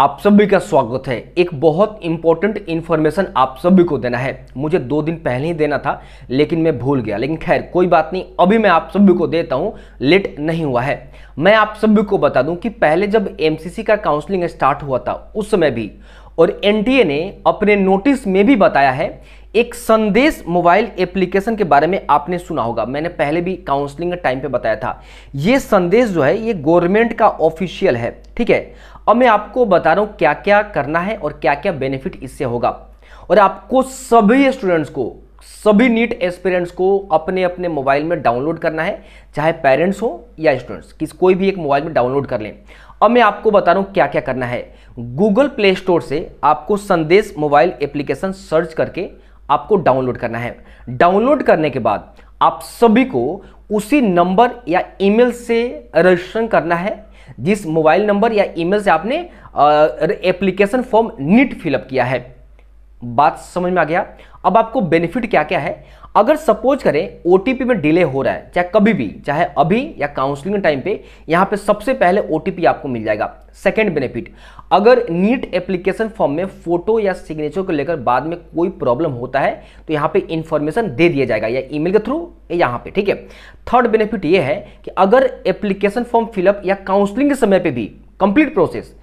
आप सभी का स्वागत है एक बहुत इंपॉर्टेंट इन्फॉर्मेशन आप सभी को देना है मुझे दो दिन पहले ही देना था लेकिन मैं भूल गया लेकिन खैर कोई बात नहीं अभी मैं आप सभी को देता हूँ लेट नहीं हुआ है मैं आप सभी को बता दूं कि पहले जब एमसीसी का काउंसलिंग स्टार्ट हुआ था उस समय भी और एन ने अपने नोटिस में भी बताया है एक संदेश मोबाइल एप्लीकेशन के बारे में आपने सुना होगा मैंने पहले भी काउंसलिंग टाइम पे बताया था ये संदेश जो है ये गवर्नमेंट का ऑफिशियल है ठीक है अब मैं आपको बता रहा हूं क्या क्या करना है और क्या क्या बेनिफिट इससे होगा और आपको सभी स्टूडेंट्स को सभी नीट एस्पिरेंट्स को अपने अपने मोबाइल में डाउनलोड करना है चाहे पेरेंट्स हो या स्टूडेंट्स किस कोई भी एक मोबाइल में डाउनलोड कर लें अब मैं आपको बता रहा हूँ क्या क्या करना है गूगल प्ले स्टोर से आपको संदेश मोबाइल एप्लीकेशन सर्च करके आपको डाउनलोड करना है डाउनलोड करने के बाद आप सभी को उसी नंबर या ईमेल से रजिस्ट्रेशन करना है जिस मोबाइल नंबर या ईमेल से आपने एप्लीकेशन फॉर्म नीट फिलअप किया है बात समझ में आ गया अब आपको बेनिफिट क्या क्या है अगर सपोज करें ओ में डिले हो रहा है चाहे कभी भी चाहे अभी या काउंसलिंग टाइम पे यहाँ पे सबसे पहले ओ आपको मिल जाएगा सेकेंड बेनिफिट अगर नीट एप्लीकेशन फॉर्म में फोटो या सिग्नेचर को लेकर बाद में कोई प्रॉब्लम होता है तो यहाँ पे इन्फॉर्मेशन दे दिया जाएगा या ईमेल के थ्रू या यहाँ पे ठीक है थर्ड बेनिफिट ये है कि अगर एप्लीकेशन फॉर्म फिलअप या काउंसलिंग के समय पर भी कंप्लीट प्रोसेस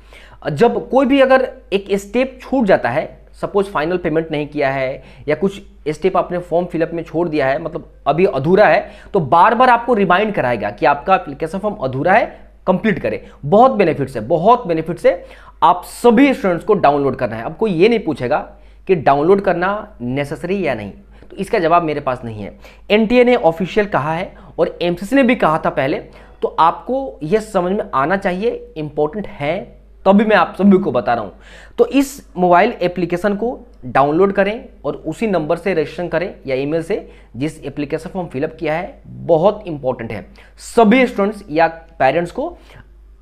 जब कोई भी अगर एक स्टेप छूट जाता है सपोज फाइनल पेमेंट नहीं किया है या कुछ स्टेप आपने फॉर्म फिलअप में छोड़ दिया है मतलब अभी अधूरा है तो बार बार आपको रिमाइंड कराएगा कि आपका एप्लीकेशन फॉर्म अधूरा है कंप्लीट करें बहुत बेनिफिट्स है बहुत बेनिफिट्स है आप सभी स्टूडेंट्स को डाउनलोड करना है आपको ये नहीं पूछेगा कि डाउनलोड करना नेसेसरी या नहीं तो इसका जवाब मेरे पास नहीं है एन ने ऑफिशियल कहा है और एम ने भी कहा था पहले तो आपको यह समझ में आना चाहिए इंपॉर्टेंट है तब भी मैं आप सभी को बता रहा हूँ तो इस मोबाइल एप्लीकेशन को डाउनलोड करें और उसी नंबर से रजिस्ट्रेशन करें या ईमेल से जिस एप्लीकेशन फॉर्म फिलअप किया है बहुत इंपॉर्टेंट है सभी स्टूडेंट्स या पेरेंट्स को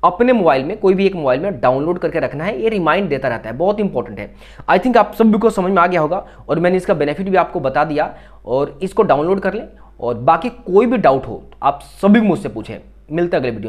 अपने मोबाइल में कोई भी एक मोबाइल में डाउनलोड करके रखना है ये रिमाइंड देता रहता है बहुत इंपॉर्टेंट है आई थिंक आप सभी को समझ में आ गया होगा और मैंने इसका बेनिफिट भी आपको बता दिया और इसको डाउनलोड कर लें और बाकी कोई भी डाउट हो तो आप सभी मुझसे पूछें मिलते अगले वीडियो में